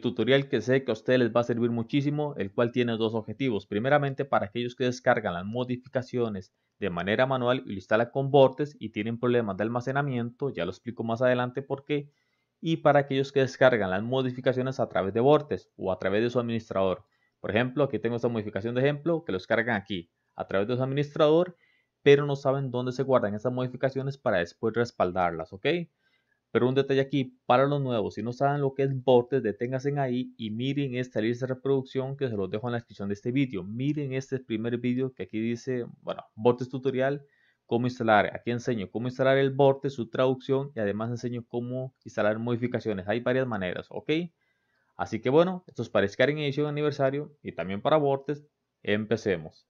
tutorial que sé que a ustedes les va a servir muchísimo, el cual tiene dos objetivos. Primeramente, para aquellos que descargan las modificaciones de manera manual y lo instalan con bordes y tienen problemas de almacenamiento, ya lo explico más adelante por qué. Y para aquellos que descargan las modificaciones a través de Bortes o a través de su administrador. Por ejemplo, aquí tengo esta modificación de ejemplo que los cargan aquí a través de su administrador, pero no saben dónde se guardan esas modificaciones para después respaldarlas, ¿ok? Pero un detalle aquí, para los nuevos, si no saben lo que es Vortex, deténganse ahí y miren esta lista de reproducción que se los dejo en la descripción de este vídeo. Miren este primer vídeo que aquí dice, bueno, Vortex tutorial, cómo instalar. Aquí enseño cómo instalar el Vortex, su traducción y además enseño cómo instalar modificaciones. Hay varias maneras, ¿ok? Así que bueno, esto es para Skyrim Edition aniversario y también para Vortex. Empecemos.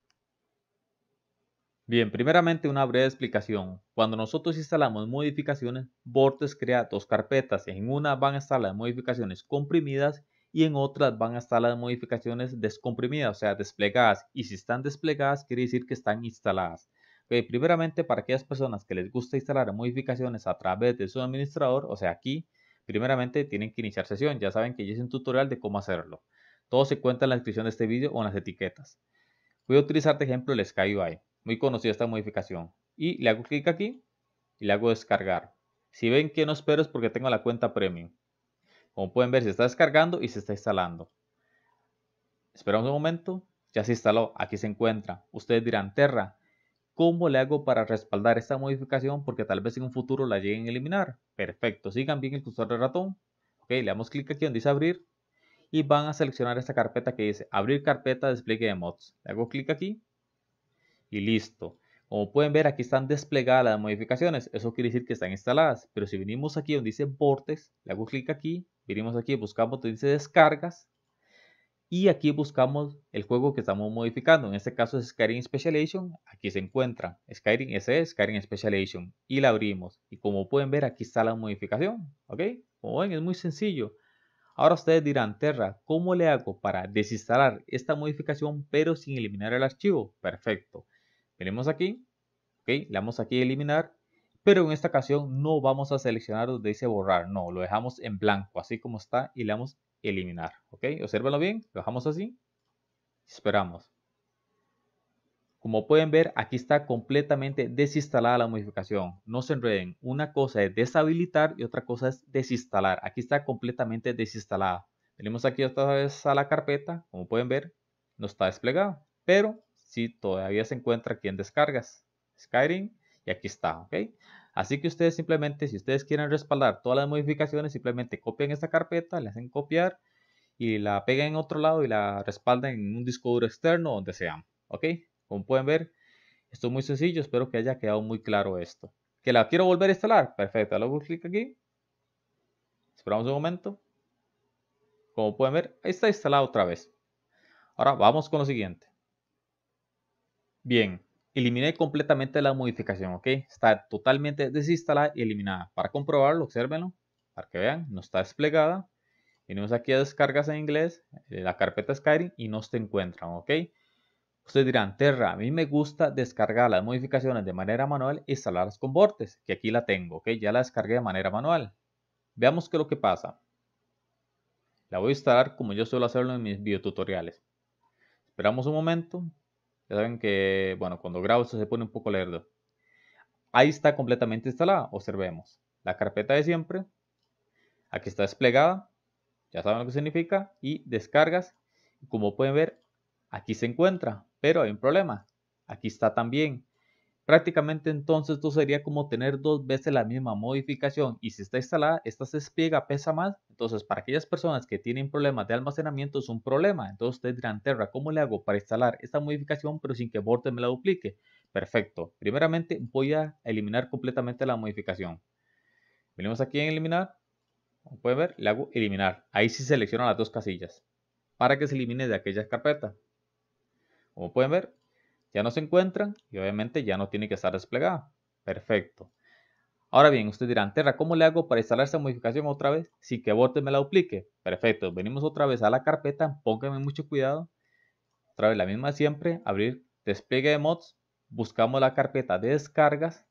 Bien, primeramente una breve explicación. Cuando nosotros instalamos modificaciones, Vortex crea dos carpetas. En una van a estar las modificaciones comprimidas y en otras van a estar las modificaciones descomprimidas, o sea, desplegadas. Y si están desplegadas, quiere decir que están instaladas. primeramente, para aquellas personas que les gusta instalar modificaciones a través de su administrador, o sea, aquí, primeramente tienen que iniciar sesión. Ya saben que yo hice un tutorial de cómo hacerlo. Todo se cuenta en la descripción de este vídeo o en las etiquetas. Voy a utilizar de ejemplo el SkyUI. Muy conocida esta modificación. Y le hago clic aquí y le hago descargar. Si ven que no espero es porque tengo la cuenta premium. Como pueden ver se está descargando y se está instalando. Esperamos un momento. Ya se instaló. Aquí se encuentra. Ustedes dirán, Terra, ¿cómo le hago para respaldar esta modificación? Porque tal vez en un futuro la lleguen a eliminar. Perfecto. Sigan bien el cursor de ratón. Ok, le damos clic aquí donde dice abrir. Y van a seleccionar esta carpeta que dice abrir carpeta despliegue de mods. Le hago clic aquí y listo. Como pueden ver, aquí están desplegadas las modificaciones. Eso quiere decir que están instaladas. Pero si venimos aquí donde dice portes, le hago clic aquí. Venimos aquí, buscamos donde dice Descargas. Y aquí buscamos el juego que estamos modificando. En este caso es Skyrim Special Edition. Aquí se encuentra Skyrim SE, Skyrim Special Edition. Y la abrimos. Y como pueden ver, aquí está la modificación. ¿Ok? Como ven, es muy sencillo. Ahora ustedes dirán, Terra, ¿cómo le hago para desinstalar esta modificación pero sin eliminar el archivo? Perfecto. Venimos aquí, ok, le damos aquí eliminar, pero en esta ocasión no vamos a seleccionar donde dice borrar, no, lo dejamos en blanco, así como está, y le damos eliminar, ok, obsérvalo bien, lo dejamos así, esperamos. Como pueden ver, aquí está completamente desinstalada la modificación. No se enreden. Una cosa es deshabilitar y otra cosa es desinstalar. Aquí está completamente desinstalada. Venimos aquí otra vez a la carpeta. Como pueden ver, no está desplegado, Pero si todavía se encuentra aquí en descargas, Skyrim, y aquí está, ¿ok? Así que ustedes simplemente, si ustedes quieren respaldar todas las modificaciones, simplemente copian esta carpeta, le hacen copiar y la pegan en otro lado y la respaldan en un disco duro externo donde sea, ¿ok? Como pueden ver, esto es muy sencillo, espero que haya quedado muy claro esto. ¿Que la quiero volver a instalar? Perfecto, hago clic aquí. Esperamos un momento. Como pueden ver, ahí está instalado otra vez. Ahora vamos con lo siguiente. Bien, eliminé completamente la modificación, ¿ok? Está totalmente desinstalada y eliminada. Para comprobarlo, observenlo, para que vean, no está desplegada. Venimos aquí a descargas en inglés, eh, la carpeta Skyrim y no se encuentran, ¿ok? Ustedes dirán, Terra, a mí me gusta descargar las modificaciones de manera manual e instalarlas con bordes, que aquí la tengo, ¿ok? Ya la descargué de manera manual. Veamos qué es lo que pasa. La voy a instalar como yo suelo hacerlo en mis videotutoriales. Esperamos un momento. Ya saben que, bueno, cuando grabo esto se pone un poco lerdo. Ahí está completamente instalada. Observemos. La carpeta de siempre. Aquí está desplegada. Ya saben lo que significa. Y descargas. Como pueden ver, aquí se encuentra. Pero hay un problema. Aquí está también. Prácticamente entonces esto sería como tener dos veces la misma modificación y si está instalada, esta se despliega, pesa más. Entonces para aquellas personas que tienen problemas de almacenamiento es un problema. Entonces ustedes dirán, Terra, ¿cómo le hago para instalar esta modificación pero sin que borde me la duplique? Perfecto. Primeramente voy a eliminar completamente la modificación. Venimos aquí en eliminar. Como pueden ver, le hago eliminar. Ahí sí selecciono las dos casillas para que se elimine de aquella carpeta. Como pueden ver, ya no se encuentran y obviamente ya no tiene que estar desplegada. Perfecto. Ahora bien, ustedes dirán, Terra, ¿cómo le hago para instalar esta modificación otra vez si que Vortex me la duplique? Perfecto, venimos otra vez a la carpeta, pónganme mucho cuidado. Otra vez la misma siempre, abrir despliegue de mods, buscamos la carpeta de descargas,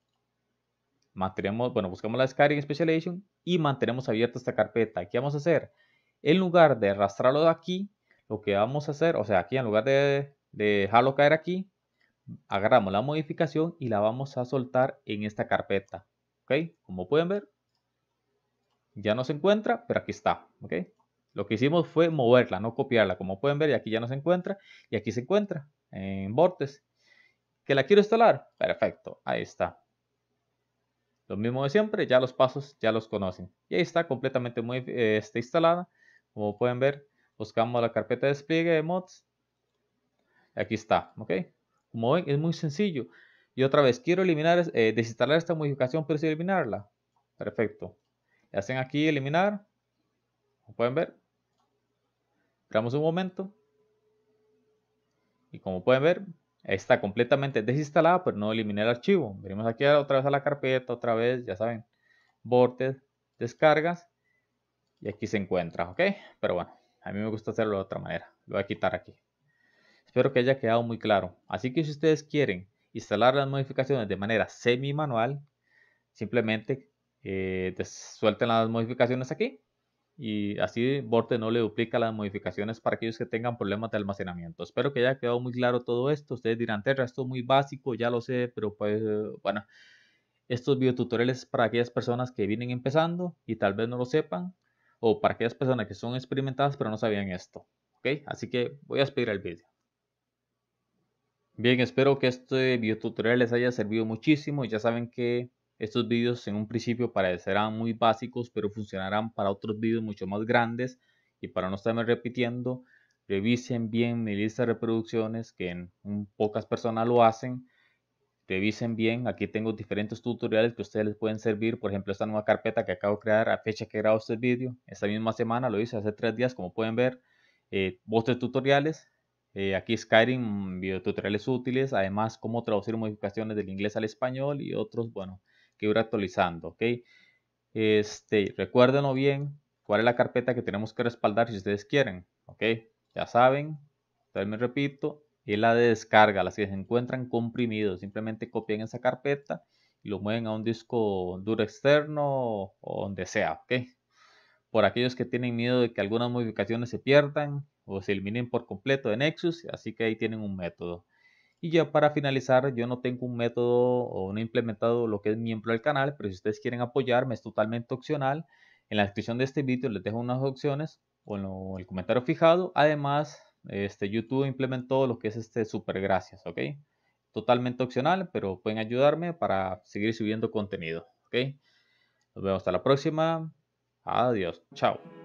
mantenemos, bueno, buscamos la descarga en Specialization y mantenemos abierta esta carpeta. ¿Qué vamos a hacer? En lugar de arrastrarlo de aquí, lo que vamos a hacer, o sea, aquí en lugar de dejarlo caer aquí, agarramos la modificación y la vamos a soltar en esta carpeta. ¿Ok? Como pueden ver, ya no se encuentra, pero aquí está. ¿Ok? Lo que hicimos fue moverla, no copiarla. Como pueden ver, aquí ya no se encuentra y aquí se encuentra en Vortex. ¿Que la quiero instalar? Perfecto, ahí está. Lo mismo de siempre, ya los pasos ya los conocen. Y ahí está completamente este, instalada. Como pueden ver, buscamos la carpeta de despliegue de mods. Aquí está, ¿ok? Como es muy sencillo. Y otra vez, quiero eliminar, eh, desinstalar esta modificación, pero eliminarla. Perfecto. Le hacen aquí eliminar. Como pueden ver. Esperamos un momento. Y como pueden ver, está completamente desinstalada, pero no eliminé el archivo. Venimos aquí otra vez a la carpeta, otra vez, ya saben, bordes, descargas. Y aquí se encuentra, ¿ok? Pero bueno, a mí me gusta hacerlo de otra manera. Lo voy a quitar aquí. Espero que haya quedado muy claro. Así que si ustedes quieren instalar las modificaciones de manera semi-manual, simplemente eh, suelten las modificaciones aquí y así Borte no le duplica las modificaciones para aquellos que tengan problemas de almacenamiento. Espero que haya quedado muy claro todo esto. Ustedes dirán, Terra, esto es muy básico, ya lo sé, pero pues bueno, estos videotutoriales para aquellas personas que vienen empezando y tal vez no lo sepan, o para aquellas personas que son experimentadas pero no sabían esto. Okay, Así que voy a despedir el vídeo. Bien, espero que este video tutorial les haya servido muchísimo. Ya saben que estos videos en un principio parecerán muy básicos, pero funcionarán para otros videos mucho más grandes. Y para no estarme repitiendo, revisen bien mi lista de reproducciones, que en pocas personas lo hacen. Revisen bien, aquí tengo diferentes tutoriales que ustedes les pueden servir. Por ejemplo, esta nueva carpeta que acabo de crear a fecha que grabo este video. Esta misma semana lo hice hace tres días, como pueden ver. Eh, tres tutoriales eh, aquí Skyrim, videotutoriales útiles, además cómo traducir modificaciones del inglés al español y otros, bueno, que ir actualizando, ¿ok? Este, recuérdenlo bien cuál es la carpeta que tenemos que respaldar si ustedes quieren, ¿ok? Ya saben, también me repito, es la de descarga, las que se encuentran comprimidos, simplemente copien esa carpeta y lo mueven a un disco duro externo o donde sea, ¿ok? Por aquellos que tienen miedo de que algunas modificaciones se pierdan, o se eliminen por completo de Nexus, así que ahí tienen un método. Y ya para finalizar, yo no tengo un método o no he implementado lo que es miembro del canal, pero si ustedes quieren apoyarme es totalmente opcional. En la descripción de este vídeo les dejo unas opciones o en, el comentario fijado. Además, este, YouTube implementó lo que es este super gracias, ¿ok? Totalmente opcional, pero pueden ayudarme para seguir subiendo contenido, ¿ok? Nos vemos hasta la próxima. Adiós. Chao.